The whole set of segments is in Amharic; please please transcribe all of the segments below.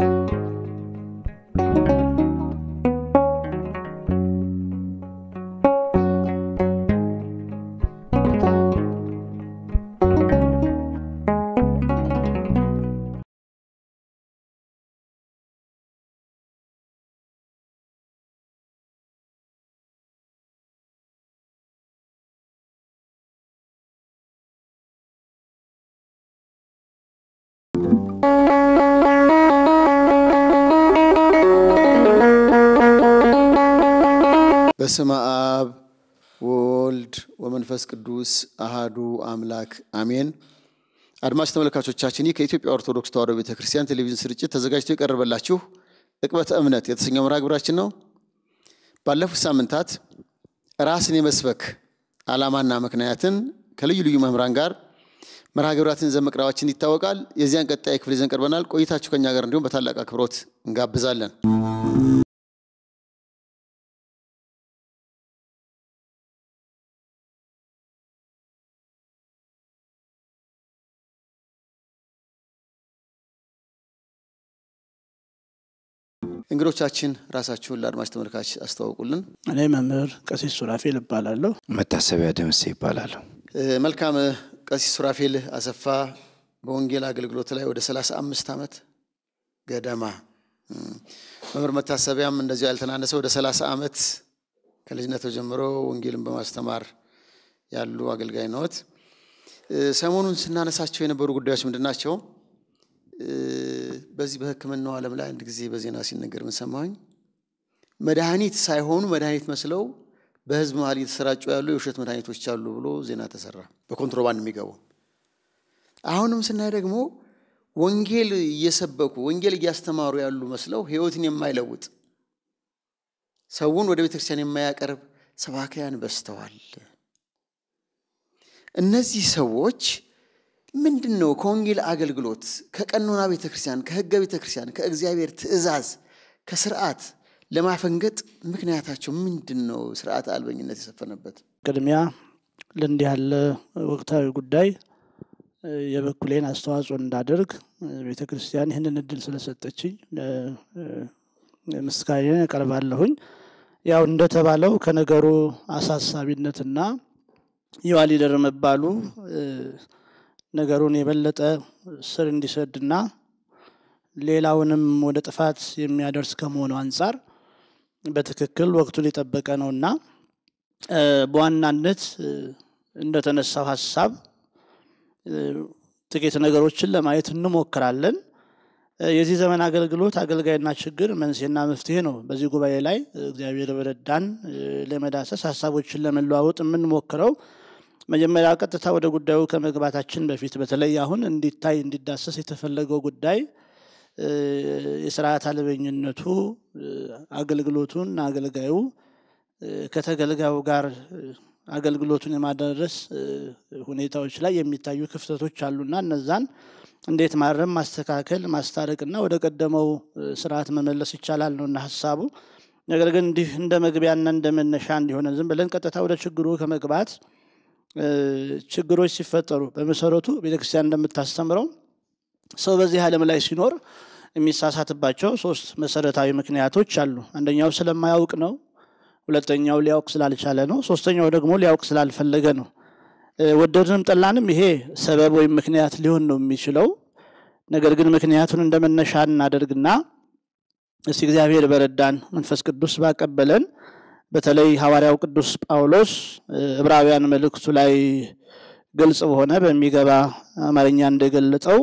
Thank you. በስመ አብ ወወልድ ወመንፈስ ቅዱስ አሃዱ አምላክ አሜን። አድማጭ ተመልካቾቻችን ይህ ከኢትዮጵያ ኦርቶዶክስ ተዋሕዶ ቤተ ክርስቲያን ቴሌቪዥን ስርጭት ተዘጋጅቶ የቀረበላችሁ ዕቅበተ እምነት የተሰኘው መርሃ ግብራችን ነው። ባለፉት ሳምንታት ራስን የመስበክ ዓላማና ምክንያትን ከልዩ ልዩ መምህራን ጋር መርሃ ግብራትን ዘመቅራባችን ይታወቃል። የዚያን ቀጣይ ክፍል ይዘን ቀርበናል። ቆይታችሁ ከኛ ጋር እንዲሁም በታላቅ አክብሮት እንጋብዛለን። እንግዶቻችን ራሳችሁን ለአድማጭ ተመልካች አስተዋውቁልን። እኔ መምህር ቀሲስ ሱራፌል እባላለሁ። መታሰቢያ ደምሴ ይባላለሁ። መልካም ቀሲስ ሱራፌል አሰፋ በወንጌል አገልግሎት ላይ ወደ ሰላሳ አምስት ዓመት ገደማ መምህር መታሰቢያም እንደዚሁ ያልተናነሰ ወደ ሰላሳ ዓመት ከልጅነት ጀምሮ ወንጌልን በማስተማር ያሉ አገልጋይ ነዎት። ሰሞኑን ስናነሳቸው የነበሩ ጉዳዮች ምንድን ናቸው? በዚህ በህክምናው ዓለም ላይ አንድ ጊዜ በዜና ሲነገር ምን ሰማሁኝ? መድኃኒት ሳይሆኑ መድኃኒት መስለው በህዝብ መሀል እየተሰራጩ ያሉ የውሸት መድኃኒቶች አሉ ብሎ ዜና ተሰራ። በኮንትሮባንድ የሚገቡ አሁንም ስናይ ደግሞ ወንጌል እየሰበኩ ወንጌል እያስተማሩ ያሉ መስለው ህይወትን የማይለውጥ ሰውን ወደ ቤተክርስቲያን የማያቀርብ ሰባካያን በስተዋል እነዚህ ሰዎች ምንድን ነው ከወንጌል አገልግሎት ከቀኖና ቤተ ክርስቲያን ከህገ ቤተ ክርስቲያን ከእግዚአብሔር ትእዛዝ ከስርዓት ለማፈንገጥ ምክንያታቸው ምንድን ነው? ስርዓት አልበኝነት የሰፈነበት። ቅድሚያ ለእንዲህ ያለ ወቅታዊ ጉዳይ የበኩሌን አስተዋጽኦ እንዳደርግ ቤተ ክርስቲያን ይህንን እድል ስለሰጠችኝ ምስጋናዬን ያቀርባለሁኝ። ያው እንደተባለው ከነገሩ አሳሳቢነትና የዋሊደር መባሉ ነገሩን የበለጠ ስር እንዲሰድና ሌላውንም ወደ ጥፋት የሚያደርስ ከመሆኑ አንጻር በትክክል ወቅቱን የጠበቀ ነውና በዋናነት እንደተነሳው ሀሳብ ጥቂት ነገሮችን ለማየት እንሞክራለን። የዚህ ዘመን አገልግሎት አገልጋይና ችግር መንስኤና መፍትሄ ነው። በዚህ ጉባኤ ላይ እግዚአብሔር በረዳን ለመዳሰስ ሀሳቦችን ለመለዋወጥ የምንሞክረው መጀመሪያ ቀጥታ ወደ ጉዳዩ ከመግባታችን በፊት በተለይ አሁን እንዲታይ እንዲዳሰስ የተፈለገው ጉዳይ የስርዓት አልበኝነቱ አገልግሎቱን አገልጋዩ ከተገልጋዩ ጋር አገልግሎቱን የማደረስ ሁኔታዎች ላይ የሚታዩ ክፍተቶች አሉና እነዛን እንዴት ማረም፣ ማስተካከል፣ ማስታረቅ ማስታረቅና ወደ ቀደመው ስርዓት መመለስ ይቻላል ነው እና ሀሳቡ። ነገር ግን እንዲህ እንደ መግቢያና እንደ መነሻ እንዲሆነ ዝም ብለን ቀጥታ ወደ ችግሩ ከመግባት ችግሮች ሲፈጠሩ በመሰረቱ ቤተክርስቲያን እንደምታስተምረው ሰው በዚህ ዓለም ላይ ሲኖር የሚሳሳትባቸው ሶስት መሰረታዊ ምክንያቶች አሉ። አንደኛው ስለማያውቅ ነው። ሁለተኛው ሊያውቅ ስላልቻለ ነው። ሶስተኛው ደግሞ ሊያውቅ ስላልፈለገ ነው። ወደድንም ጠላንም ይሄ ሰበብ ወይም ምክንያት ሊሆን ነው የሚችለው። ነገር ግን ምክንያቱን እንደመነሻ እናደርግና እስ እግዚአብሔር በረዳን መንፈስ ቅዱስ ባቀበለን በተለይ ሐዋርያው ቅዱስ ጳውሎስ ዕብራውያን መልእክቱ ላይ ግልጽ በሆነ በሚገባ አማርኛ እንደገለጠው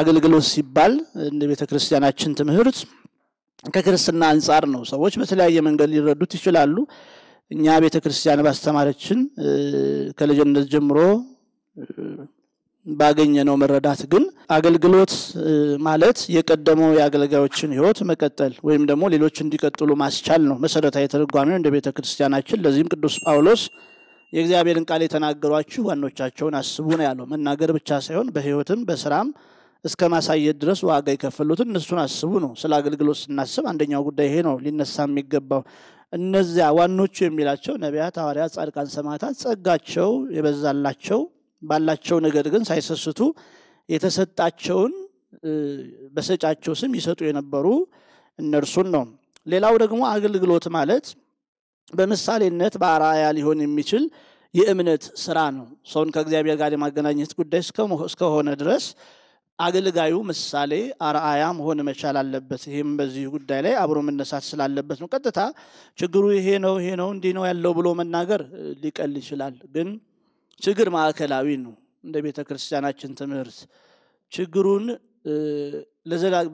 አገልግሎት ሲባል እንደ ቤተ ክርስቲያናችን ትምህርት ከክርስትና አንጻር ነው። ሰዎች በተለያየ መንገድ ሊረዱት ይችላሉ። እኛ ቤተ ክርስቲያን ባስተማረችን ከልጅነት ጀምሮ ባገኘነው መረዳት ግን አገልግሎት ማለት የቀደመው የአገልጋዮችን ህይወት መቀጠል ወይም ደግሞ ሌሎች እንዲቀጥሉ ማስቻል ነው መሰረታዊ ተርጓሚው እንደ ቤተ ክርስቲያናችን። ለዚህም ቅዱስ ጳውሎስ የእግዚአብሔርን ቃል የተናገሯችሁ ዋኖቻቸውን አስቡ ነው ያለው። መናገር ብቻ ሳይሆን በህይወትም በስራም እስከ ማሳየት ድረስ ዋጋ የከፈሉትን እነሱን አስቡ ነው። ስለ አገልግሎት ስናስብ አንደኛው ጉዳይ ይሄ ነው ሊነሳ የሚገባው። እነዚያ ዋኖቹ የሚላቸው ነቢያት፣ አዋርያ ጻድቃን፣ ሰማታት ጸጋቸው የበዛላቸው ባላቸው ነገር ግን ሳይሰስቱ የተሰጣቸውን በሰጫቸው ስም ይሰጡ የነበሩ እነርሱን ነው። ሌላው ደግሞ አገልግሎት ማለት በምሳሌነት በአርአያ ሊሆን የሚችል የእምነት ስራ ነው። ሰውን ከእግዚአብሔር ጋር የማገናኘት ጉዳይ እስከሆነ ድረስ አገልጋዩ ምሳሌ አርአያ መሆን መቻል አለበት። ይህም በዚህ ጉዳይ ላይ አብሮ መነሳት ስላለበት ነው። ቀጥታ ችግሩ ይሄ ነው ይሄ ነው እንዲህ ነው ያለው ብሎ መናገር ሊቀል ይችላል ግን ችግር ማዕከላዊ ነው እንደ ቤተ ክርስቲያናችን ትምህርት ችግሩን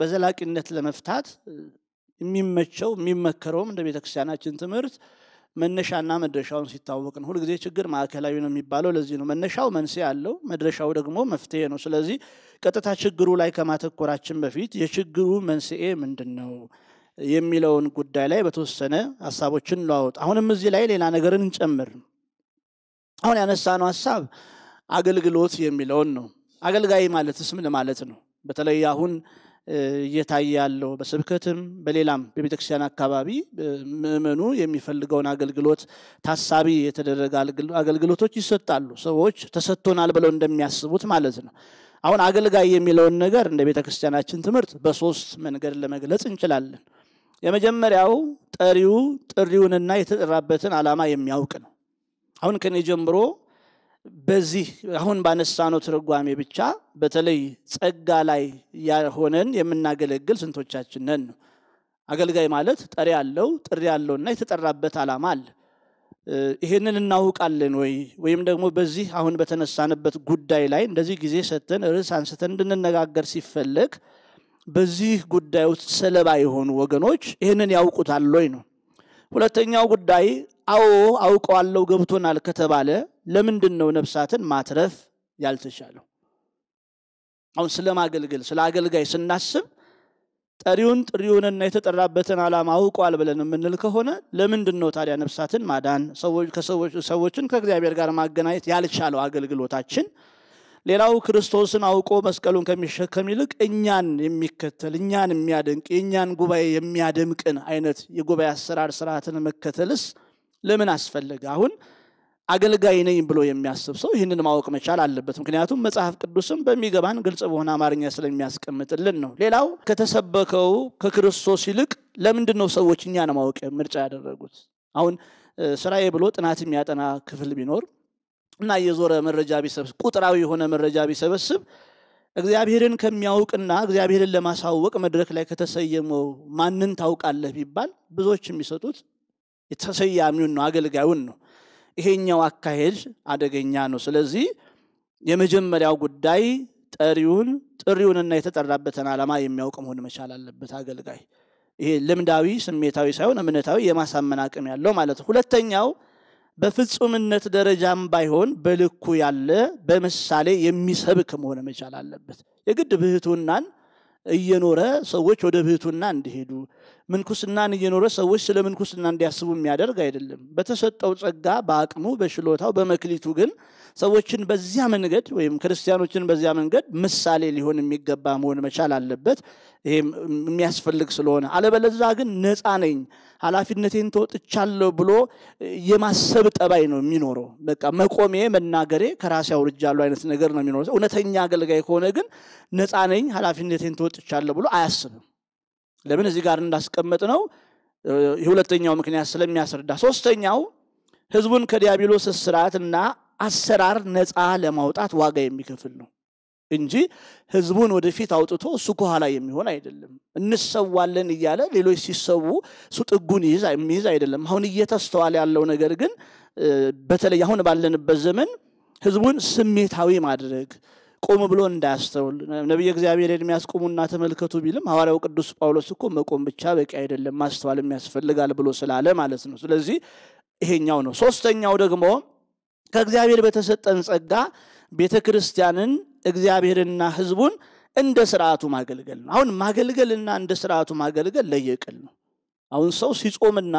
በዘላቂነት ለመፍታት የሚመቸው የሚመከረውም እንደ ቤተ ክርስቲያናችን ትምህርት መነሻና መድረሻውን ሲታወቅ ነው ሁልጊዜ ችግር ማዕከላዊ ነው የሚባለው ለዚህ ነው መነሻው መንስኤ አለው መድረሻው ደግሞ መፍትሄ ነው ስለዚህ ቀጥታ ችግሩ ላይ ከማተኮራችን በፊት የችግሩ መንስኤ ምንድን ነው የሚለውን ጉዳይ ላይ በተወሰነ ሀሳቦችን ለዋወጥ አሁንም እዚህ ላይ ሌላ ነገርን እንጨምር አሁን ያነሳነው ሀሳብ አገልግሎት የሚለውን ነው አገልጋይ ማለትስ ምን ማለት ነው በተለይ አሁን እየታየ ያለው በስብከትም በሌላም በቤተክርስቲያን አካባቢ ምእመኑ የሚፈልገውን አገልግሎት ታሳቢ የተደረገ አገልግሎቶች ይሰጣሉ ሰዎች ተሰጥቶናል ብለው እንደሚያስቡት ማለት ነው አሁን አገልጋይ የሚለውን ነገር እንደ ቤተ ክርስቲያናችን ትምህርት በሶስት መንገድ ለመግለጽ እንችላለን የመጀመሪያው ጠሪው ጥሪውንና የተጠራበትን ዓላማ የሚያውቅ ነው አሁን ከኔ ጀምሮ በዚህ አሁን ባነሳነው ትርጓሜ ብቻ በተለይ ጸጋ ላይ ሆነን የምናገለግል ስንቶቻችን ነን ነው። አገልጋይ ማለት ጠሪ ያለው ጥሪ ያለውና የተጠራበት አላማ አለ። ይህንን እናውቃለን ወይ? ወይም ደግሞ በዚህ አሁን በተነሳንበት ጉዳይ ላይ እንደዚህ ጊዜ ሰጥተን ርዕስ አንስተን እንድንነጋገር ሲፈለግ በዚህ ጉዳይ ውስጥ ሰለባ የሆኑ ወገኖች ይህንን ያውቁታል ወይ ነው። ሁለተኛው ጉዳይ አዎ አውቀዋለው ገብቶናል ከተባለ ለምንድን ነው ነፍሳትን ማትረፍ ያልተቻለው? አሁን ስለ ማገልገል ስለ አገልጋይ ስናስብ ጠሪውን ጥሪውንና የተጠራበትን ዓላማ አውቋል ብለን የምንል ከሆነ ለምንድን ነው ታዲያ ነፍሳትን ማዳን ሰዎችን ከእግዚአብሔር ጋር ማገናኘት ያልቻለው አገልግሎታችን? ሌላው ክርስቶስን አውቆ መስቀሉን ከሚሸከም ይልቅ እኛን የሚከተል እኛን የሚያደንቅ የእኛን ጉባኤ የሚያደምቅን አይነት የጉባኤ አሰራር ስርዓትን መከተልስ ለምን አስፈለገ? አሁን አገልጋይ ነኝ ብሎ የሚያስብ ሰው ይህንን ማወቅ መቻል አለበት። ምክንያቱም መጽሐፍ ቅዱስም በሚገባን ግልጽ በሆነ አማርኛ ስለሚያስቀምጥልን ነው። ሌላው ከተሰበከው ከክርስቶስ ይልቅ ለምንድን ነው ሰዎች እኛን ማወቅ ምርጫ ያደረጉት? አሁን ስራዬ ብሎ ጥናት የሚያጠና ክፍል ቢኖር እና የዞረ መረጃ ቢሰብስብ ቁጥራዊ የሆነ መረጃ ቢሰበስብ እግዚአብሔርን ከሚያውቅና እግዚአብሔርን ለማሳወቅ መድረክ ላይ ከተሰየመው ማንን ታውቃለህ ቢባል ብዙዎች የሚሰጡት የተሰያሚውን ነው አገልጋዩን ነው ይሄኛው አካሄድ አደገኛ ነው ስለዚህ የመጀመሪያው ጉዳይ ጠሪውን ጥሪውንና የተጠራበትን ዓላማ የሚያውቅ መሆን መቻል አለበት አገልጋይ ይሄ ልምዳዊ ስሜታዊ ሳይሆን እምነታዊ የማሳመን አቅም ያለው ማለት ነው ሁለተኛው በፍጹምነት ደረጃም ባይሆን በልኩ ያለ በምሳሌ የሚሰብክ መሆን መቻል አለበት የግድ ብህቱናን እየኖረ ሰዎች ወደ ብህቱና እንዲሄዱ ምንኩስናን እየኖረ ሰዎች ስለ ምንኩስና እንዲያስቡ የሚያደርግ አይደለም። በተሰጠው ጸጋ፣ በአቅሙ፣ በችሎታው፣ በመክሊቱ ግን ሰዎችን በዚያ መንገድ ወይም ክርስቲያኖችን በዚያ መንገድ ምሳሌ ሊሆን የሚገባ መሆን መቻል አለበት። ይሄም የሚያስፈልግ ስለሆነ፣ አለበለዛ ግን ነፃ ነኝ ኃላፊነቴን ተወጥቻለሁ ብሎ የማሰብ ጠባይ ነው የሚኖረው። በቃ መቆሜ፣ መናገሬ ከራሴ አውርጃለሁ አይነት ነገር ነው የሚኖረው። እውነተኛ አገልጋይ ከሆነ ግን ነፃ ነኝ ኃላፊነቴን ተወጥቻለሁ ብሎ አያስብም። ለምን እዚህ ጋር እንዳስቀመጥ ነው የሁለተኛው ምክንያት ስለሚያስረዳ ሶስተኛው ህዝቡን ከዲያብሎስ ስርዓትና አሰራር ነፃ ለማውጣት ዋጋ የሚከፍል ነው እንጂ ህዝቡን ወደፊት አውጥቶ እሱ ከኋላ የሚሆን አይደለም እንሰዋለን እያለ ሌሎች ሲሰዉ እሱ ጥጉን የሚይዝ አይደለም አሁን እየተስተዋለ ያለው ነገር ግን በተለይ አሁን ባለንበት ዘመን ህዝቡን ስሜታዊ ማድረግ ቆም ብሎ እንዳያስተውል ነቢይ እግዚአብሔር ኤርምያስ ቁሙና ተመልከቱ ቢልም ሐዋርያው ቅዱስ ጳውሎስ እኮ መቆም ብቻ በቂ አይደለም ማስተዋል የሚያስፈልጋል ብሎ ስላለ ማለት ነው ስለዚህ ይሄኛው ነው ሶስተኛው ደግሞ ከእግዚአብሔር በተሰጠን ጸጋ ቤተ ክርስቲያንን እግዚአብሔርና ህዝቡን እንደ ስርዓቱ ማገልገል ነው አሁን ማገልገልና እንደ ስርዓቱ ማገልገል ለየቅል ነው አሁን ሰው ሲጾምና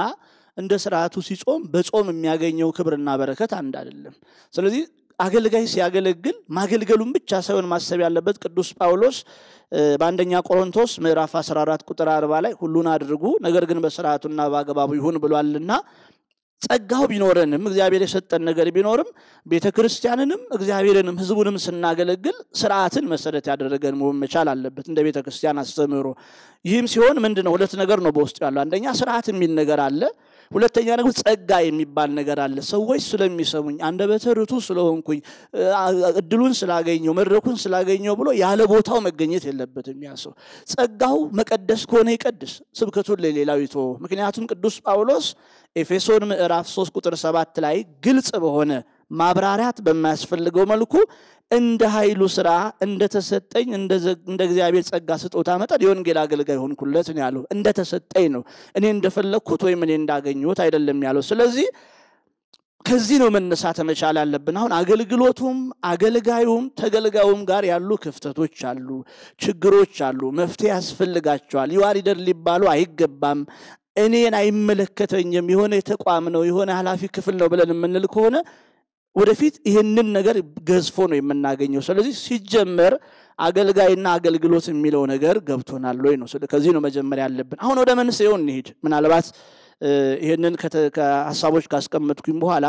እንደ ስርዓቱ ሲጾም በጾም የሚያገኘው ክብርና በረከት አንድ አይደለም ስለዚህ አገልጋይ ሲያገለግል ማገልገሉን ብቻ ሳይሆን ማሰብ ያለበት ቅዱስ ጳውሎስ በአንደኛ ቆሮንቶስ ምዕራፍ 14 ቁጥር 40 ላይ ሁሉን አድርጉ ነገር ግን በስርዓቱና በአግባቡ ይሁን ብሏልና ጸጋው ቢኖረንም እግዚአብሔር የሰጠን ነገር ቢኖርም ቤተ ክርስቲያንንም እግዚአብሔርንም ህዝቡንም ስናገለግል ስርዓትን መሰረት ያደረገን መሆን መቻል አለበት እንደ ቤተ ክርስቲያን አስተምህሮ ይህም ሲሆን ምንድነው ሁለት ነገር ነው በውስጡ ያለው አንደኛ ስርዓት የሚል ነገር አለ ሁለተኛ ደግሞ ጸጋ የሚባል ነገር አለ። ሰዎች ስለሚሰሙኝ፣ አንደበተ ርቱዕ ስለሆንኩኝ፣ እድሉን ስላገኘው፣ መድረኩን ስላገኘው ብሎ ያለ ቦታው መገኘት የለበትም። ያ ሰው ጸጋው መቀደስ ከሆነ ይቀድስ፣ ስብከቱን ለሌላው ይቶ። ምክንያቱም ቅዱስ ጳውሎስ ኤፌሶን ምዕራፍ 3 ቁጥር 7 ላይ ግልጽ በሆነ ማብራሪያት በማያስፈልገው መልኩ እንደ ኃይሉ ስራ እንደተሰጠኝ እንደ እግዚአብሔር ጸጋ ስጦታ መጠን የወንጌል አገልጋይ ሆንኩለት ነው ያለው እንደተሰጠኝ ነው እኔ እንደፈለግኩት ወይም እኔ እንዳገኘሁት አይደለም ያለው ስለዚህ ከዚህ ነው መነሳት መቻል አለብን አሁን አገልግሎቱም አገልጋዩም ተገልጋዩም ጋር ያሉ ክፍተቶች አሉ ችግሮች አሉ መፍትሄ ያስፈልጋቸዋል ዩአሪደር ሊባሉ አይገባም እኔን አይመለከተኝም የሆነ የተቋም ነው የሆነ ኃላፊ ክፍል ነው ብለን የምንል ከሆነ ወደፊት ይህንን ነገር ገዝፎ ነው የምናገኘው። ስለዚህ ሲጀመር አገልጋይና አገልግሎት የሚለው ነገር ገብቶናል ወይ ነው። ከዚህ ነው መጀመሪያ ያለብን። አሁን ወደ መንስኤው እንሂድ። ምናልባት ይህንን ሀሳቦች ካስቀመጥኩኝ በኋላ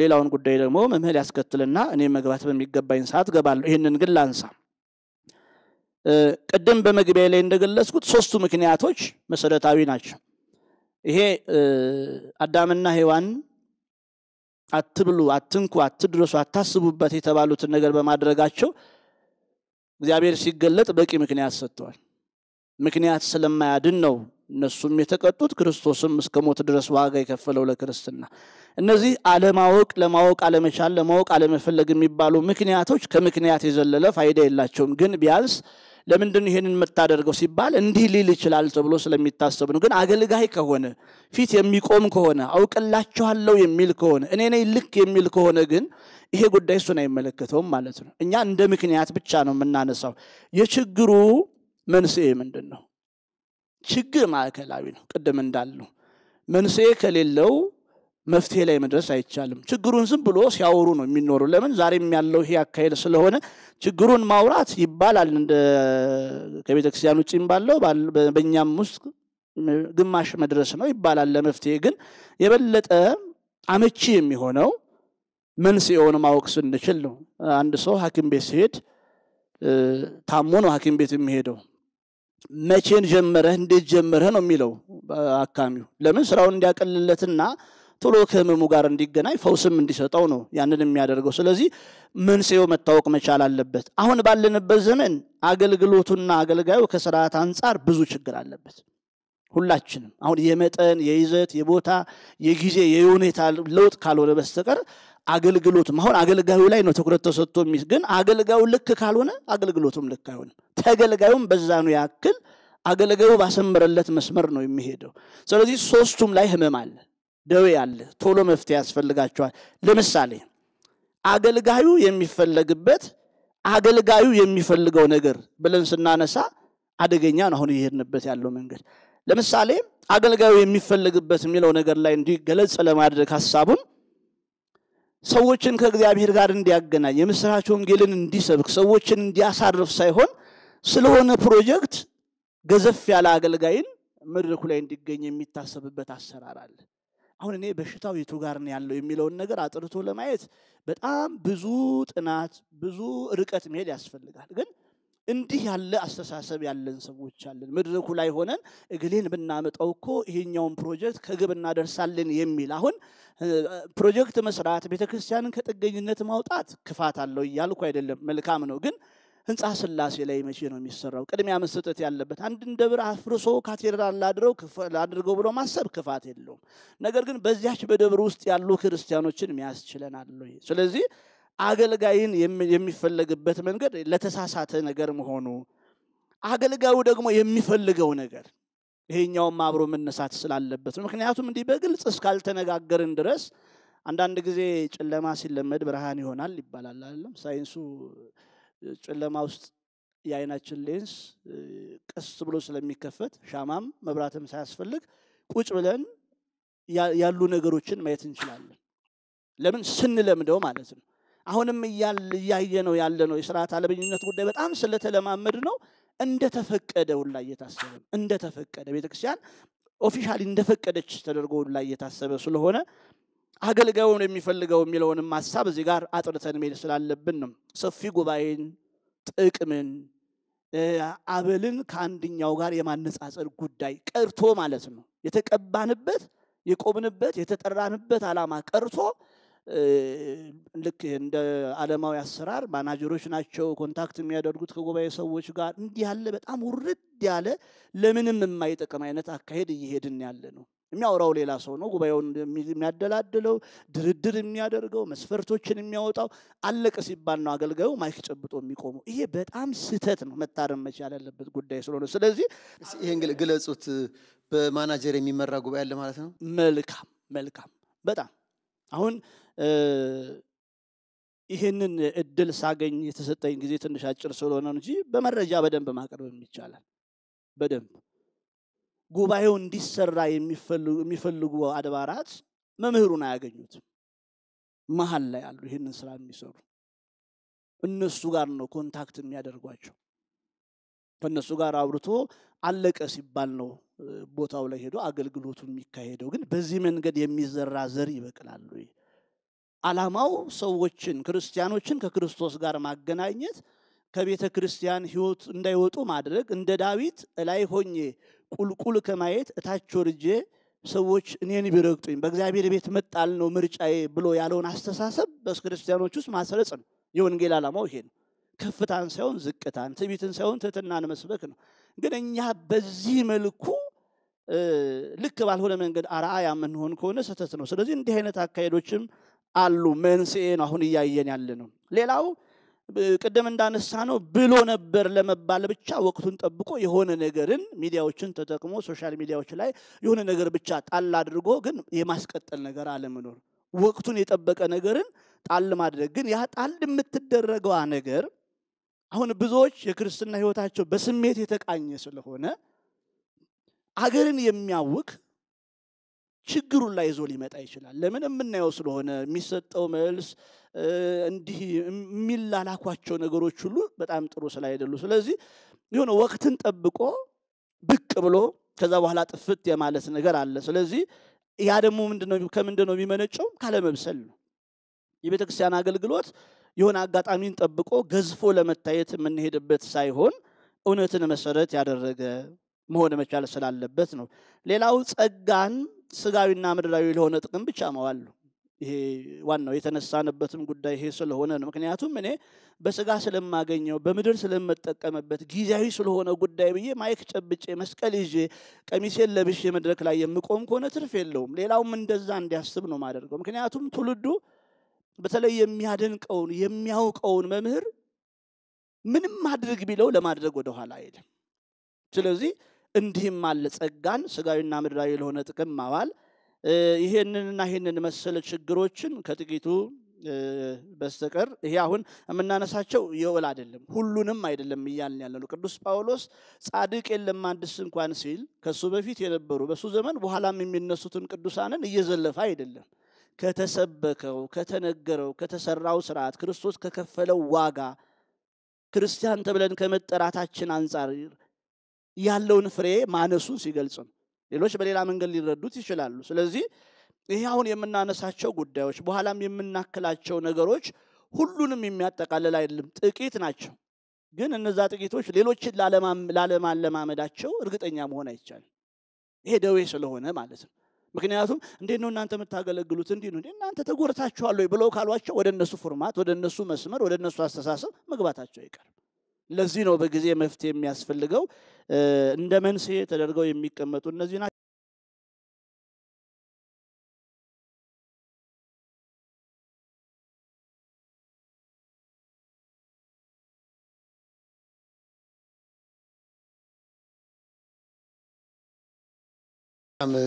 ሌላውን ጉዳይ ደግሞ መምህል ያስከትልና እኔ መግባት በሚገባኝ ሰዓት ገባለሁ። ይህንን ግን ላንሳ። ቅድም በመግቢያ ላይ እንደገለጽኩት ሶስቱ ምክንያቶች መሰረታዊ ናቸው። ይሄ አዳምና ሔዋን አትብሉ፣ አትንኩ፣ አትድረሱ፣ አታስቡበት የተባሉትን ነገር በማድረጋቸው እግዚአብሔር ሲገለጥ በቂ ምክንያት ሰጥተዋል። ምክንያት ስለማያድን ነው እነሱም የተቀጡት፣ ክርስቶስም እስከ ሞት ድረስ ዋጋ የከፈለው ለክርስትና። እነዚህ አለማወቅ፣ ለማወቅ አለመቻል፣ ለማወቅ አለመፈለግ የሚባሉ ምክንያቶች ከምክንያት የዘለለ ፋይዳ የላቸውም። ግን ቢያንስ ለምንድን ይሄንን የምታደርገው ሲባል እንዲህ ሊል ይችላል ተብሎ ስለሚታሰብ ነው። ግን አገልጋይ ከሆነ ፊት የሚቆም ከሆነ አውቅላችኋለሁ የሚል ከሆነ እኔ ነኝ ልክ የሚል ከሆነ ግን ይሄ ጉዳይ እሱን አይመለከተውም ማለት ነው። እኛ እንደ ምክንያት ብቻ ነው የምናነሳው። የችግሩ መንስኤ ምንድን ነው? ችግር ማዕከላዊ ነው። ቅድም እንዳልነው መንስኤ ከሌለው መፍትሄ ላይ መድረስ አይቻልም። ችግሩን ዝም ብሎ ሲያወሩ ነው የሚኖሩ። ለምን ዛሬም ያለው ይሄ አካሄድ ስለሆነ ችግሩን ማውራት ይባላል፣ እንደ ከቤተ ክርስቲያን ውጭም ባለው በእኛም ውስጥ ግማሽ መድረስ ነው ይባላል ለመፍትሄ። ግን የበለጠ አመቺ የሚሆነው መንስኤውን ማወቅ ስንችል ነው። አንድ ሰው ሐኪም ቤት ሲሄድ ታሞ ነው ሐኪም ቤት የሚሄደው። መቼን ጀመረህ፣ እንዴት ጀመረህ ነው የሚለው አካሚው። ለምን ስራውን እንዲያቀልለትና ቶሎ ከህመሙ ጋር እንዲገናኝ ፈውስም እንዲሰጠው ነው ያንን የሚያደርገው። ስለዚህ መንስኤው መታወቅ መቻል አለበት። አሁን ባለንበት ዘመን አገልግሎቱና አገልጋዩ ከስርዓት አንጻር ብዙ ችግር አለበት። ሁላችንም አሁን የመጠን የይዘት የቦታ የጊዜ የሁኔታ ለውጥ ካልሆነ በስተቀር አገልግሎቱም አሁን አገልጋዩ ላይ ነው ትኩረት ተሰጥቶ የሚስ ግን አገልጋዩ ልክ ካልሆነ አገልግሎቱም ልክ አይሆንም። ተገልጋዩም በዛ ነው ያክል አገልጋዩ ባሰመረለት መስመር ነው የሚሄደው። ስለዚህ ሶስቱም ላይ ህመም አለ። ደዌ አለ። ቶሎ መፍትሄ ያስፈልጋቸዋል። ለምሳሌ አገልጋዩ የሚፈለግበት አገልጋዩ የሚፈልገው ነገር ብለን ስናነሳ አደገኛ ነው አሁን እየሄድንበት ያለው መንገድ። ለምሳሌ አገልጋዩ የሚፈልግበት የሚለው ነገር ላይ እንዲገለጽ ለማድረግ ሀሳቡን ሰዎችን ከእግዚአብሔር ጋር እንዲያገናኝ የምስራች ወንጌልን እንዲሰብክ ሰዎችን እንዲያሳርፍ ሳይሆን ስለሆነ ፕሮጀክት ገዘፍ ያለ አገልጋይን መድረኩ ላይ እንዲገኝ የሚታሰብበት አሰራር አለ። አሁን እኔ በሽታው የቱ ጋር ነው ያለው የሚለውን ነገር አጥርቶ ለማየት በጣም ብዙ ጥናት፣ ብዙ ርቀት መሄድ ያስፈልጋል። ግን እንዲህ ያለ አስተሳሰብ ያለን ሰዎች አለን። መድረኩ ላይ ሆነን እግሌን ብናመጣው እኮ ይሄኛውን ፕሮጀክት ከግብ እናደርሳለን የሚል አሁን ፕሮጀክት መስራት ቤተክርስቲያንን ከጥገኝነት ማውጣት ክፋት አለው እያልኩ አይደለም፣ መልካም ነው ግን ህንፃ ስላሴ ላይ መቼ ነው የሚሰራው? ቅድሚያ መሰጠት ያለበት አንድን ደብር አፍርሶ ካቴድራል ላድርገው ብሎ ማሰብ ክፋት የለውም። ነገር ግን በዚያች በደብር ውስጥ ያሉ ክርስቲያኖችን ሚያስችለናል። ስለዚህ አገልጋይን የሚፈለግበት መንገድ ለተሳሳተ ነገር መሆኑ አገልጋዩ ደግሞ የሚፈልገው ነገር ይሄኛውም አብሮ መነሳት ስላለበት ነው። ምክንያቱም እንዲህ በግልጽ እስካልተነጋገርን ድረስ አንዳንድ ጊዜ ጨለማ ሲለመድ ብርሃን ይሆናል ይባላል አይደለም? ሳይንሱ ጨለማ ውስጥ የአይናችን ሌንስ ቀስ ብሎ ስለሚከፈት ሻማም መብራትም ሳያስፈልግ ቁጭ ብለን ያሉ ነገሮችን ማየት እንችላለን። ለምን ስንለምደው ማለት ነው። አሁንም እያየ ነው ያለ ነው የስርዓት አለበኝነት ጉዳይ በጣም ስለተለማመድ ነው እንደተፈቀደ ሁላ እየታሰበ እንደተፈቀደ ቤተክርስቲያን ኦፊሻሊ እንደፈቀደች ተደርጎ ሁላ እየታሰበ ስለሆነ አገልጋዩን የሚፈልገው የሚለውንም ሀሳብ እዚህ ጋር አጥርተን መሄድ ስላለብን ነው። ሰፊ ጉባኤን፣ ጥቅምን፣ አበልን ከአንድኛው ጋር የማነጻጸር ጉዳይ ቀርቶ ማለት ነው የተቀባንበት የቆምንበት የተጠራንበት ዓላማ ቀርቶ ልክ እንደ ዓለማዊ አሰራር ማናጀሮች ናቸው ኮንታክት የሚያደርጉት ከጉባኤ ሰዎች ጋር እንዲህ ያለ በጣም ውርድ ያለ ለምንም የማይጠቅም አይነት አካሄድ እየሄድን ያለ ነው። የሚያወራው ሌላ ሰው ነው። ጉባኤውን የሚያደላድለው፣ ድርድር የሚያደርገው፣ መስፈርቶችን የሚያወጣው አለቀ ሲባል ነው አገልጋዩ ማይክ ጨብጦ የሚቆመው። ይሄ በጣም ስህተት ነው፣ መታረም መቻል ያለበት ጉዳይ ስለሆነ ስለዚህ ይህን ግለጹት። በማናጀር የሚመራ ጉባኤ አለ ማለት ነው። መልካም መልካም፣ በጣም አሁን ይህንን እድል ሳገኝ የተሰጠኝ ጊዜ ትንሽ አጭር ስለሆነ እንጂ በመረጃ በደንብ ማቅረብ ይቻላል። በደንብ ጉባኤው እንዲሰራ የሚፈልጉ አድባራት መምህሩን አያገኙትም። መሀል ላይ አሉ። ይህንን ስራ የሚሰሩ እነሱ ጋር ነው ኮንታክት የሚያደርጓቸው። ከእነሱ ጋር አውርቶ አለቀ ሲባል ነው ቦታው ላይ ሄዶ አገልግሎቱ የሚካሄደው። ግን በዚህ መንገድ የሚዘራ ዘር ይበቅላሉ። አላማው ሰዎችን ክርስቲያኖችን ከክርስቶስ ጋር ማገናኘት ከቤተ ክርስቲያን ሕይወት እንዳይወጡ ማድረግ እንደ ዳዊት እላይ ሆኜ ቁልቁል ከማየት እታች ወርጄ ሰዎች እኔን ቢረግጡኝ በእግዚአብሔር ቤት መጣል ነው ምርጫዬ ብሎ ያለውን አስተሳሰብ በክርስቲያኖች ውስጥ ማሰረጽ ነው። የወንጌል ዓላማው ይሄ ነው። ከፍታን ሳይሆን ዝቅታን፣ ትቢትን ሳይሆን ትህትናን መስበክ ነው። ግን እኛ በዚህ መልኩ ልክ ባልሆነ መንገድ አርአያ የምንሆን ከሆነ ስህተት ነው። ስለዚህ እንዲህ አይነት አካሄዶችም አሉ። መንስኤ ነው አሁን እያየን ያለ ነው። ሌላው ቅድም እንዳነሳ ነው ብሎ ነበር ለመባል ብቻ ወቅቱን ጠብቆ የሆነ ነገርን ሚዲያዎችን ተጠቅሞ ሶሻል ሚዲያዎች ላይ የሆነ ነገር ብቻ ጣል አድርጎ ግን የማስቀጠል ነገር አለመኖር፣ ወቅቱን የጠበቀ ነገርን ጣል ማድረግ። ግን ያ ጣል የምትደረገዋ ነገር አሁን ብዙዎች የክርስትና ህይወታቸው በስሜት የተቃኘ ስለሆነ አገርን የሚያውክ ችግሩን ላይ ይዞ ሊመጣ ይችላል። ለምን የምናየው ስለሆነ የሚሰጠው መልስ እንዲህ የሚላላኳቸው ነገሮች ሁሉ በጣም ጥሩ ስላይደሉ፣ ስለዚህ የሆነ ወቅትን ጠብቆ ብቅ ብሎ ከዛ በኋላ ጥፍት የማለት ነገር አለ። ስለዚህ ያ ደግሞ ከምንድን ነው የሚመነጨው? ካለመብሰል ነው። የቤተ ክርስቲያን አገልግሎት የሆነ አጋጣሚን ጠብቆ ገዝፎ ለመታየት የምንሄድበት ሳይሆን እውነትን መሰረት ያደረገ መሆን መቻል ስላለበት ነው። ሌላው ጸጋን ስጋዊና ምድራዊ ለሆነ ጥቅም ብቻ መዋል ይሄ ዋናው የተነሳንበትም ጉዳይ ይሄ ስለሆነ ነው። ምክንያቱም እኔ በስጋ ስለማገኘው በምድር ስለምጠቀምበት ጊዜያዊ ስለሆነ ጉዳይ ብዬ ማይክ ጨብጬ መስቀል ይዤ ቀሚሴን ለብሼ መድረክ ላይ የምቆም ከሆነ ትርፍ የለውም። ሌላውም እንደዛ እንዲያስብ ነው ማደርገው። ምክንያቱም ትውልዱ በተለይ የሚያደንቀውን የሚያውቀውን መምህር ምንም ማድረግ ቢለው ለማድረግ ወደኋላ አይልም። ስለዚህ እንዲህም አለ ጸጋን ስጋዊና ምድራዊ ለሆነ ጥቅም ማዋል ይሄንንና ይሄንን መሰለ ችግሮችን ከጥቂቱ በስተቀር ይሄ አሁን የምናነሳቸው የውል አይደለም፣ ሁሉንም አይደለም እያልን ያለ ነው። ቅዱስ ጳውሎስ ጻድቅ የለም አንድስ እንኳን ሲል ከሱ በፊት የነበሩ በሱ ዘመን በኋላም የሚነሱትን ቅዱሳንን እየዘለፈ አይደለም። ከተሰበከው፣ ከተነገረው፣ ከተሰራው ስርዓት ክርስቶስ ከከፈለው ዋጋ ክርስቲያን ተብለን ከመጠራታችን አንጻር ያለውን ፍሬ ማነሱን ሲገልጽ ነው። ሌሎች በሌላ መንገድ ሊረዱት ይችላሉ። ስለዚህ ይሄ አሁን የምናነሳቸው ጉዳዮች በኋላም የምናክላቸው ነገሮች ሁሉንም የሚያጠቃልል አይደለም፣ ጥቂት ናቸው። ግን እነዛ ጥቂቶች ሌሎችን ላለማለማመዳቸው እርግጠኛ መሆን አይቻልም። ይሄ ደዌ ስለሆነ ማለት ነው። ምክንያቱም እንዴት ነው እናንተ የምታገለግሉት? እንዲህ ነው እናንተ ተጎርታችኋል ወይ ብለው ካሏቸው ወደ እነሱ ፎርማት፣ ወደ እነሱ መስመር፣ ወደ እነሱ አስተሳሰብ መግባታቸው አይቀርም። ለዚህ ነው በጊዜ መፍትሄ የሚያስፈልገው። እንደ መንስኤ ተደርገው የሚቀመጡ እነዚህ ናቸው።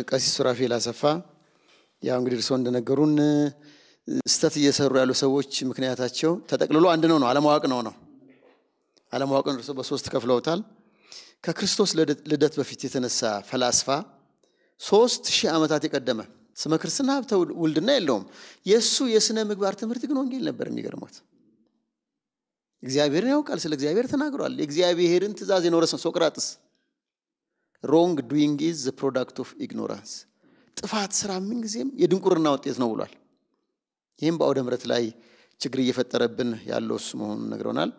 ቀሲስ ሱራፌል አሰፋ፣ ያው እንግዲህ እርስዎ እንደነገሩን ስህተት እየሰሩ ያሉ ሰዎች ምክንያታቸው ተጠቅልሎ አንድ ነው ነው አለማወቅ ነው ነው አለማወቅን እርሶ በሶስት ከፍለውታል። ከክርስቶስ ልደት በፊት የተነሳ ፈላስፋ ሶስት ሺህ ዓመታት የቀደመ ስመ ክርስትና ሀብተ ውልድና የለውም። የእሱ የሥነ ምግባር ትምህርት ግን ወንጌል ነበር። የሚገርሞት እግዚአብሔርን ያውቃል፣ ስለ እግዚአብሔር ተናግሯል። የእግዚአብሔርን ትእዛዝ የኖረ ሰው ሶቅራጥስ ሮንግ ዱዊንግ ኢዝ ፕሮዳክት ኦፍ ኢግኖራንስ፣ ጥፋት ስራ ምንጊዜም የድንቁርና ውጤት ነው ብሏል። ይህም በአውደ ምረት ላይ ችግር እየፈጠረብን ያለው እሱ መሆኑን ነግረውናል።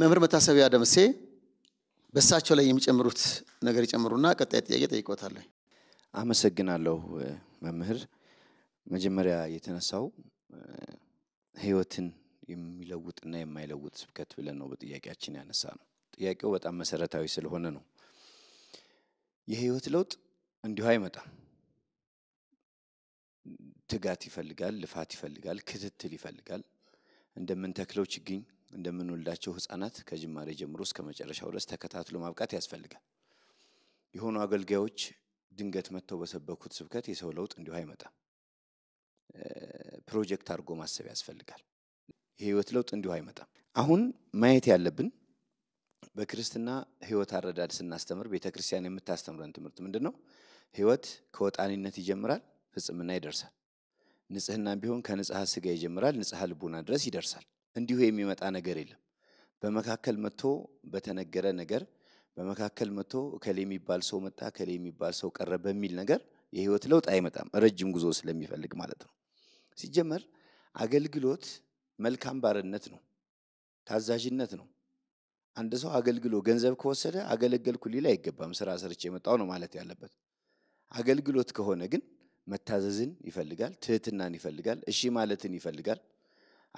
መምህር መታሰቢያ ደምሴ በእሳቸው ላይ የሚጨምሩት ነገር ይጨምሩና ቀጣይ ጥያቄ ጠይቆታለሁ። አመሰግናለሁ መምህር። መጀመሪያ የተነሳው ህይወትን የሚለውጥና የማይለውጥ ስብከት ብለን ነው በጥያቄያችን ያነሳ ነው። ጥያቄው በጣም መሰረታዊ ስለሆነ ነው። የህይወት ለውጥ እንዲሁ አይመጣም። ትጋት ይፈልጋል፣ ልፋት ይፈልጋል፣ ክትትል ይፈልጋል። እንደምንተክለው ችግኝ እንደምንወልዳቸው ህጻናት ከጅማሬ ጀምሮ እስከ መጨረሻው ድረስ ተከታትሎ ማብቃት ያስፈልጋል። የሆኑ አገልጋዮች ድንገት መጥተው በሰበኩት ስብከት የሰው ለውጥ እንዲሁ አይመጣም። ፕሮጀክት አድርጎ ማሰብ ያስፈልጋል። የህይወት ለውጥ እንዲሁ አይመጣም። አሁን ማየት ያለብን በክርስትና ህይወት አረዳድ ስናስተምር ቤተ ክርስቲያን የምታስተምረን ትምህርት ምንድን ነው? ህይወት ከወጣኒነት ይጀምራል፣ ፍጽምና ይደርሳል። ንጽህና ቢሆን ከንጽሐ ስጋ ይጀምራል፣ ንጽሐ ልቡና ድረስ ይደርሳል። እንዲሁ የሚመጣ ነገር የለም። በመካከል መጥቶ በተነገረ ነገር በመካከል መጥቶ እከሌ የሚባል ሰው መጣ፣ እከሌ የሚባል ሰው ቀረ በሚል ነገር የህይወት ለውጥ አይመጣም። ረጅም ጉዞ ስለሚፈልግ ማለት ነው። ሲጀመር አገልግሎት መልካም ባርነት ነው፣ ታዛዥነት ነው። አንድ ሰው አገልግሎ ገንዘብ ከወሰደ አገለገልኩ ሊል አይገባም። ስራ ሰርቼ የመጣው ነው ማለት ያለበት። አገልግሎት ከሆነ ግን መታዘዝን ይፈልጋል፣ ትህትናን ይፈልጋል፣ እሺ ማለትን ይፈልጋል።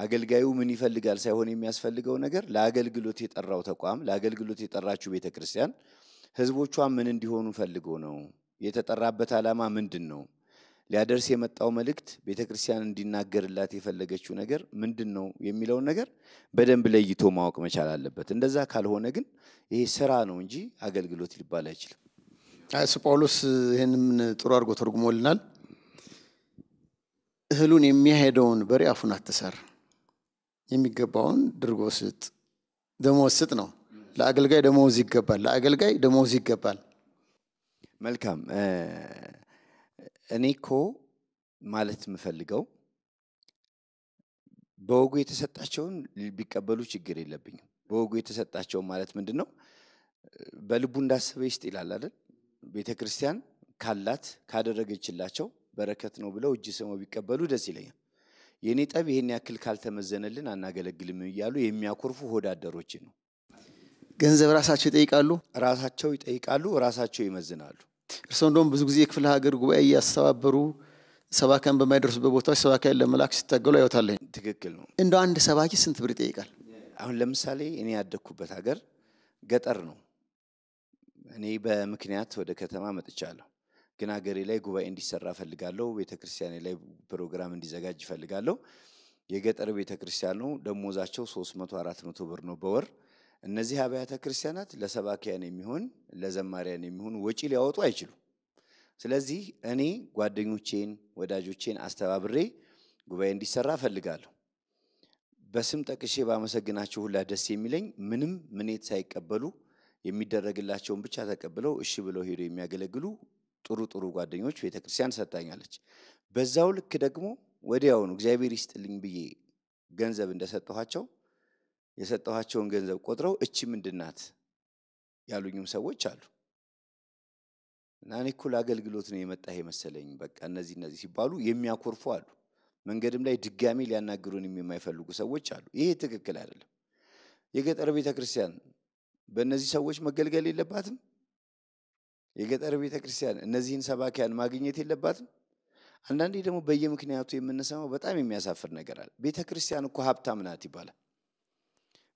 አገልጋዩ ምን ይፈልጋል ሳይሆን የሚያስፈልገው ነገር ለአገልግሎት የጠራው ተቋም ለአገልግሎት የጠራችው ቤተ ክርስቲያን ህዝቦቿ ምን እንዲሆኑ ፈልጎ ነው? የተጠራበት ዓላማ ምንድን ነው? ሊያደርስ የመጣው መልእክት ቤተ ክርስቲያን እንዲናገርላት የፈለገችው ነገር ምንድን ነው የሚለውን ነገር በደንብ ለይቶ ማወቅ መቻል አለበት። እንደዛ ካልሆነ ግን ይሄ ስራ ነው እንጂ አገልግሎት ሊባል አይችልም። አስ ጳውሎስ ይህንም ጥሩ አድርጎ ተርጉሞልናል። እህሉን የሚያሄደውን በሬ አፉን አትሰር የሚገባውን ድርጎ ስጥ፣ ደሞዝ ስጥ ነው። ለአገልጋይ ደሞዝ ይገባል። ለአገልጋይ ደሞዝ ይገባል። መልካም። እኔ ኮ ማለት የምፈልገው በወጉ የተሰጣቸውን ቢቀበሉ ችግር የለብኝም። በወጉ የተሰጣቸውን ማለት ምንድን ነው? በልቡ እንዳሰበ ይስጥ ይላል አይደል? ቤተ ክርስቲያን ካላት ካደረገችላቸው በረከት ነው ብለው እጅ ስመው ቢቀበሉ ደስ ይለኛል። የእኔ ጠብ ይሄን ያክል ካልተመዘነልን አናገለግልም እያሉ የሚያኮርፉ ሆዳደሮች ነው። ገንዘብ ራሳቸው ይጠይቃሉ፣ ራሳቸው ይጠይቃሉ፣ ራሳቸው ይመዝናሉ። እርስዎ እንደውም ብዙ ጊዜ የክፍለ ሀገር ጉባኤ እያስተባበሩ ሰባኪያን በማይደርሱበት ቦታዎች ሰባኪያን ለመላክ ሲታገሉ አይወታለ። ትክክል ነው። እንደ አንድ ሰባኪ ስንት ብር ይጠይቃል? አሁን ለምሳሌ እኔ ያደግኩበት ሀገር ገጠር ነው። እኔ በምክንያት ወደ ከተማ መጥቻለሁ። ግን ሀገሬ ላይ ጉባኤ እንዲሰራ እፈልጋለሁ። ቤተክርስቲያኔ ላይ ፕሮግራም እንዲዘጋጅ እፈልጋለሁ። የገጠር ቤተክርስቲያን ነው። ደሞዛቸው 300 400 ብር ነው በወር። እነዚህ አብያተ ክርስቲያናት ለሰባኪያን የሚሆን ለዘማሪያን የሚሆን ወጪ ሊያወጡ አይችሉም። ስለዚህ እኔ ጓደኞቼን ወዳጆቼን አስተባብሬ ጉባኤ እንዲሰራ እፈልጋለሁ። በስም ጠቅሼ ባመሰግናቸው ሁላ ደስ የሚለኝ ምንም ምኔት ሳይቀበሉ የሚደረግላቸውን ብቻ ተቀብለው እሺ ብለው ሄደው የሚያገለግሉ ጥሩ ጥሩ ጓደኞች ቤተክርስቲያን ሰጣኛለች። በዛው ልክ ደግሞ ወዲያውኑ እግዚአብሔር ይስጥልኝ ብዬ ገንዘብ እንደሰጠኋቸው የሰጠኋቸውን ገንዘብ ቆጥረው እቺ ምንድናት ያሉኝም ሰዎች አሉ። እና እኔ እኮ ለአገልግሎት ነው የመጣ የመሰለኝ በቃ እነዚህ እነዚህ ሲባሉ የሚያኮርፉ አሉ። መንገድም ላይ ድጋሚ ሊያናግሩን የማይፈልጉ ሰዎች አሉ። ይሄ ትክክል አይደለም። የገጠር ቤተክርስቲያን በእነዚህ ሰዎች መገልገል የለባትም። የገጠር ቤተ ክርስቲያን እነዚህን ሰባኪያን ማግኘት የለባትም? አንዳንዴ ደግሞ በየምክንያቱ የምንሰማው በጣም የሚያሳፍር ነገር አለ። ቤተ ክርስቲያን እኮ ሀብታም ናት ይባላል።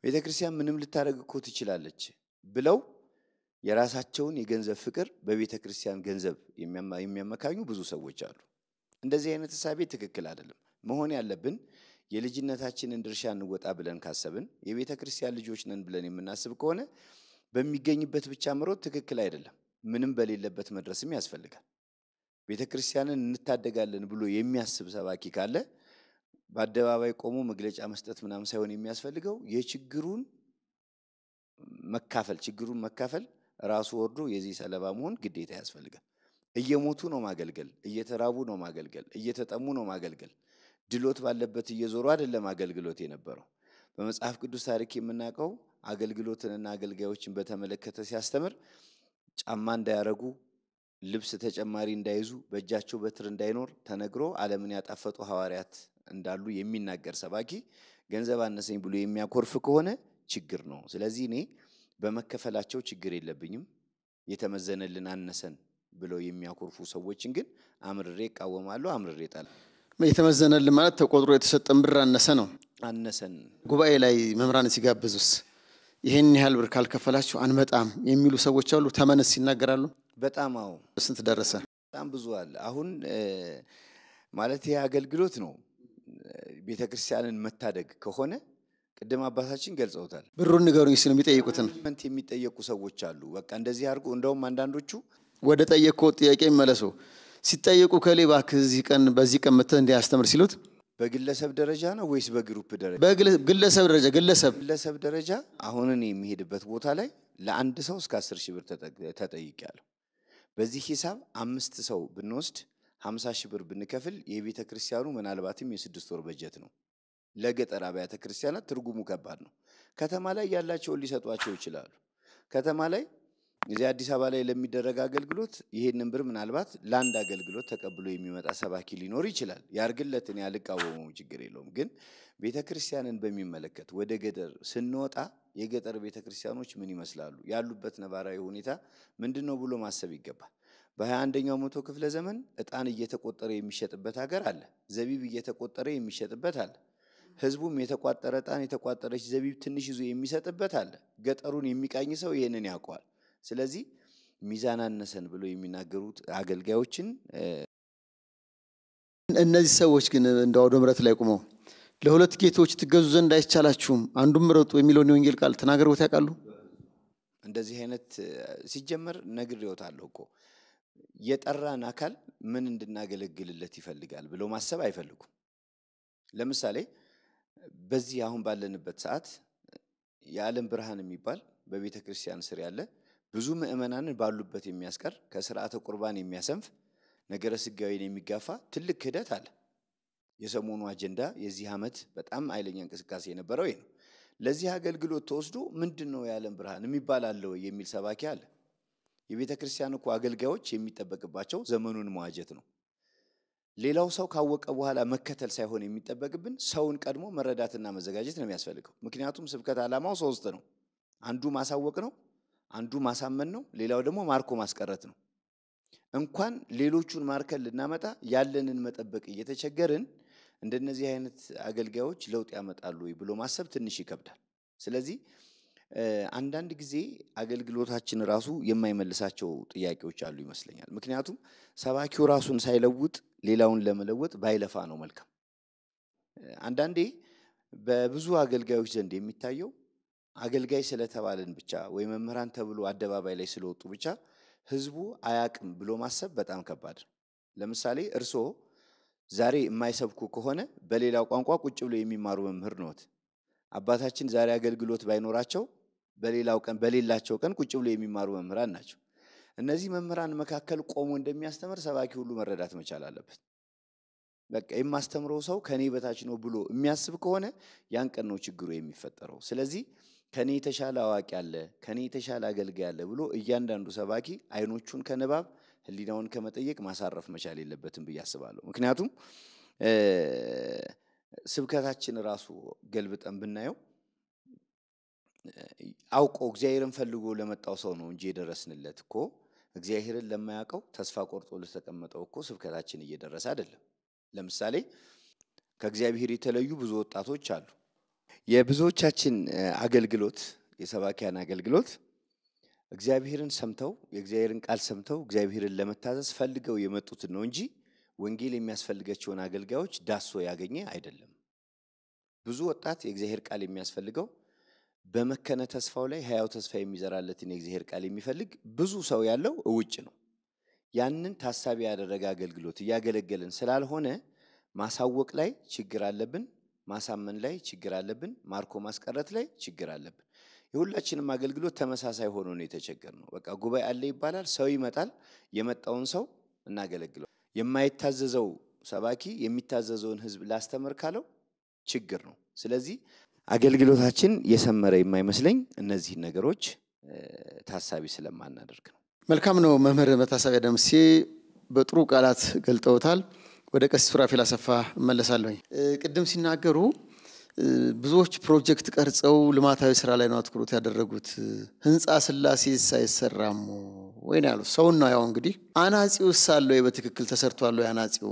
ቤተ ክርስቲያን ምንም ልታደረግ እኮ ትችላለች ብለው የራሳቸውን የገንዘብ ፍቅር በቤተ ክርስቲያን ገንዘብ የሚያመካኙ ብዙ ሰዎች አሉ። እንደዚህ አይነት እሳቤ ትክክል አይደለም። መሆን ያለብን የልጅነታችንን ድርሻ እንወጣ ብለን ካሰብን፣ የቤተ ክርስቲያን ልጆች ነን ብለን የምናስብ ከሆነ በሚገኝበት ብቻ ምሮት ትክክል አይደለም። ምንም በሌለበት መድረስም ያስፈልጋል። ቤተ ክርስቲያንን እንታደጋለን ብሎ የሚያስብ ሰባኪ ካለ በአደባባይ ቆሞ መግለጫ መስጠት ምናምን ሳይሆን የሚያስፈልገው የችግሩን መካፈል ችግሩን መካፈል ራሱ ወርዶ የዚህ ሰለባ መሆን ግዴታ ያስፈልጋል። እየሞቱ ነው ማገልገል፣ እየተራቡ ነው ማገልገል፣ እየተጠሙ ነው ማገልገል። ድሎት ባለበት እየዞሩ አይደለም አገልግሎት የነበረው። በመጽሐፍ ቅዱስ ታሪክ የምናውቀው አገልግሎትንና አገልጋዮችን በተመለከተ ሲያስተምር ጫማ እንዳያረጉ፣ ልብስ ተጨማሪ እንዳይዙ፣ በእጃቸው በትር እንዳይኖር ተነግሮ ዓለምን ያጣፈጡ ሐዋርያት እንዳሉ የሚናገር ሰባኪ ገንዘብ አነሰኝ ብሎ የሚያኮርፍ ከሆነ ችግር ነው። ስለዚህ እኔ በመከፈላቸው ችግር የለብኝም። የተመዘነልን አነሰን ብለው የሚያኮርፉ ሰዎችን ግን አምርሬ እቃወማለሁ፣ አምርሬ እጣላለሁ። የተመዘነልን ማለት ተቆጥሮ የተሰጠን ብር አነሰ ነው። አነሰን ጉባኤ ላይ መምህራን ሲጋብዙስ ይህን ያህል ብር ካልከፈላችሁ አንመጣም የሚሉ ሰዎች አሉ። ተመነስ ይናገራሉ። በጣም አዎ። ስንት ደረሰ? በጣም ብዙ አለ። አሁን ማለት ይህ አገልግሎት ነው። ቤተ ክርስቲያንን መታደግ ከሆነ ቅድም አባታችን ገልጸውታል። ብሩን ንገሩኝ ሲሉ የሚጠይቁትን የሚጠየቁ ሰዎች አሉ። በቃ እንደዚህ አድርጉ። እንደውም አንዳንዶቹ ወደ ጠየቅኮ ጥያቄ የሚመለሱ ሲጠየቁ ከሌ እባክህ እዚህ ቀን በዚህ ቀን መጥተህ እንዲያስተምር ሲሉት በግለሰብ ደረጃ ነው ወይስ በግሩፕ ደረጃ? በግለሰብ ደረጃ ግለሰብ ግለሰብ ደረጃ አሁን እኔ የሚሄድበት ቦታ ላይ ለአንድ ሰው እስከ አስር ሺህ ብር ተጠይቄያለሁ። በዚህ ሂሳብ አምስት ሰው ብንወስድ ሀምሳ ሺህ ብር ብንከፍል የቤተ ክርስቲያኑ ምናልባትም የስድስት ወር በጀት ነው። ለገጠር አብያተ ክርስቲያናት ትርጉሙ ከባድ ነው። ከተማ ላይ ያላቸውን ሊሰጧቸው ይችላሉ። ከተማ ላይ እዚህ አዲስ አበባ ላይ ለሚደረግ አገልግሎት ይሄንን ብር ምናልባት ለአንድ አገልግሎት ተቀብሎ የሚመጣ ሰባኪ ሊኖር ይችላል። ያርግለት፣ እኔ ችግር የለውም። ግን ቤተ ክርስቲያንን በሚመለከት ወደ ገጠር ስንወጣ የገጠር ቤተ ክርስቲያኖች ምን ይመስላሉ፣ ያሉበት ነባራዊ ሁኔታ ምንድን ነው ብሎ ማሰብ ይገባል። በሀያ አንደኛው መቶ ክፍለ ዘመን እጣን እየተቆጠረ የሚሸጥበት ሀገር አለ። ዘቢብ እየተቆጠረ የሚሸጥበት አለ። ህዝቡም የተቋጠረ እጣን የተቋጠረች ዘቢብ ትንሽ ይዞ የሚሰጥበት አለ። ገጠሩን የሚቃኝ ሰው ይህንን ያውቀዋል። ስለዚህ ሚዛን አነሰን ብሎ የሚናገሩት አገልጋዮችን እነዚህ ሰዎች ግን እንደ አውደ ምረት ላይ ቁመው ለሁለት ጌቶች ትገዙ ዘንድ አይቻላችሁም፣ አንዱም ምረጡ የሚለውን የወንጌል ቃል ተናገሩት ያውቃሉ። እንደዚህ አይነት ሲጀመር ነግር ነግሬዎታለሁ እኮ የጠራን አካል ምን እንድናገለግልለት ይፈልጋል ብሎ ማሰብ አይፈልጉም። ለምሳሌ በዚህ አሁን ባለንበት ሰዓት የዓለም ብርሃን የሚባል በቤተ ክርስቲያን ስር ያለ ብዙ ምእመናንን ባሉበት የሚያስቀር ከስርዓተ ቁርባን የሚያሰንፍ ነገረ ስጋዊን የሚጋፋ ትልቅ ክህደት አለ። የሰሞኑ አጀንዳ የዚህ ዓመት በጣም ኃይለኛ እንቅስቃሴ የነበረው ይህ ነው። ለዚህ አገልግሎት ተወስዶ ምንድን ነው የዓለም ብርሃን የሚባል አለ ወይ የሚል ሰባኪ አለ። የቤተ ክርስቲያን እኮ አገልጋዮች የሚጠበቅባቸው ዘመኑን መዋጀት ነው። ሌላው ሰው ካወቀ በኋላ መከተል ሳይሆን የሚጠበቅብን ሰውን ቀድሞ መረዳትና መዘጋጀት ነው የሚያስፈልገው። ምክንያቱም ስብከት ዓላማው ሶስት ነው። አንዱ ማሳወቅ ነው። አንዱ ማሳመን ነው፣ ሌላው ደግሞ ማርኮ ማስቀረት ነው። እንኳን ሌሎቹን ማርከን ልናመጣ ያለንን መጠበቅ እየተቸገርን እንደነዚህ አይነት አገልጋዮች ለውጥ ያመጣሉ ወይ ብሎ ማሰብ ትንሽ ይከብዳል። ስለዚህ አንዳንድ ጊዜ አገልግሎታችን ራሱ የማይመልሳቸው ጥያቄዎች አሉ ይመስለኛል። ምክንያቱም ሰባኪው ራሱን ሳይለውጥ ሌላውን ለመለወጥ ባይለፋ ነው መልካም። አንዳንዴ በብዙ አገልጋዮች ዘንድ የሚታየው አገልጋይ ስለተባልን ብቻ ወይ መምህራን ተብሎ አደባባይ ላይ ስለወጡ ብቻ ህዝቡ አያቅም ብሎ ማሰብ በጣም ከባድ ነው። ለምሳሌ እርስዎ ዛሬ የማይሰብኩ ከሆነ በሌላው ቋንቋ ቁጭ ብሎ የሚማሩ መምህር ነዎት። አባታችን ዛሬ አገልግሎት ባይኖራቸው በሌላው ቀን በሌላቸው ቀን ቁጭ ብሎ የሚማሩ መምህራን ናቸው። እነዚህ መምህራን መካከል ቆሞ እንደሚያስተምር ሰባኪ ሁሉ መረዳት መቻል አለበት። በቃ የማስተምረው ሰው ከኔ በታች ነው ብሎ የሚያስብ ከሆነ ያን ቀን ነው ችግሩ የሚፈጠረው። ስለዚህ ከኔ የተሻለ አዋቂ አለ፣ ከኔ የተሻለ አገልጋይ አለ ብሎ እያንዳንዱ ሰባኪ አይኖቹን ከንባብ ህሊናውን ከመጠየቅ ማሳረፍ መቻል የለበትም ብዬ አስባለሁ። ምክንያቱም ስብከታችን ራሱ ገልብጠን ብናየው አውቆ እግዚአብሔርን ፈልጎ ለመጣው ሰው ነው እንጂ የደረስንለት እኮ እግዚአብሔርን ለማያውቀው ተስፋ ቆርጦ ለተቀመጠው እኮ ስብከታችን እየደረሰ አይደለም። ለምሳሌ ከእግዚአብሔር የተለዩ ብዙ ወጣቶች አሉ። የብዙዎቻችን አገልግሎት የሰባኪያን አገልግሎት እግዚአብሔርን ሰምተው የእግዚአብሔርን ቃል ሰምተው እግዚአብሔርን ለመታዘዝ ፈልገው የመጡትን ነው እንጂ ወንጌል የሚያስፈልጋቸውን አገልጋዮች ዳሶ ያገኘ አይደለም። ብዙ ወጣት የእግዚአብሔር ቃል የሚያስፈልገው በመከነ ተስፋው ላይ ሕያው ተስፋ የሚዘራለትን የእግዚአብሔር ቃል የሚፈልግ ብዙ ሰው ያለው እውጭ ነው። ያንን ታሳቢ ያደረገ አገልግሎት እያገለገልን ስላልሆነ ማሳወቅ ላይ ችግር አለብን። ማሳመን ላይ ችግር አለብን። ማርኮ ማስቀረት ላይ ችግር አለብን። የሁላችንም አገልግሎት ተመሳሳይ ሆኖ ነው የተቸገር ነው። በቃ ጉባኤ አለ ይባላል፣ ሰው ይመጣል። የመጣውን ሰው እናገለግለው። የማይታዘዘው ሰባኪ የሚታዘዘውን ሕዝብ ላስተምር ካለው ችግር ነው። ስለዚህ አገልግሎታችን የሰመረ የማይመስለኝ እነዚህን ነገሮች ታሳቢ ስለማናደርግ ነው። መልካም ነው። መምህር መታሰቢያ ደምሴ በጥሩ ቃላት ገልጠውታል። ወደ ቀሲስ ሱራፌል አሰፋ እመለሳለሁኝ። ቅድም ሲናገሩ ብዙዎች ፕሮጀክት ቀርጸው ልማታዊ ስራ ላይ ነው አትኩሮት ያደረጉት። ህንፃ ስላሴስ አይሰራም ወይ ያሉ ሰውን ነው ያው እንግዲህ አናጺውስ አለ ወይ በትክክል ተሰርቷል ወይ? አናጺው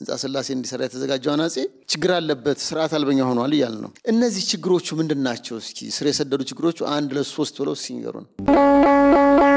ህንፃ ስላሴ እንዲሰራ የተዘጋጀው አናጺ ችግር አለበት፣ ስርዓት አልበኛ ሆኗል እያል ነው። እነዚህ ችግሮቹ ምንድን ናቸው? እስኪ ስር የሰደዱ ችግሮቹ አንድ ለሶስት ብለው ሲንገሩ ነው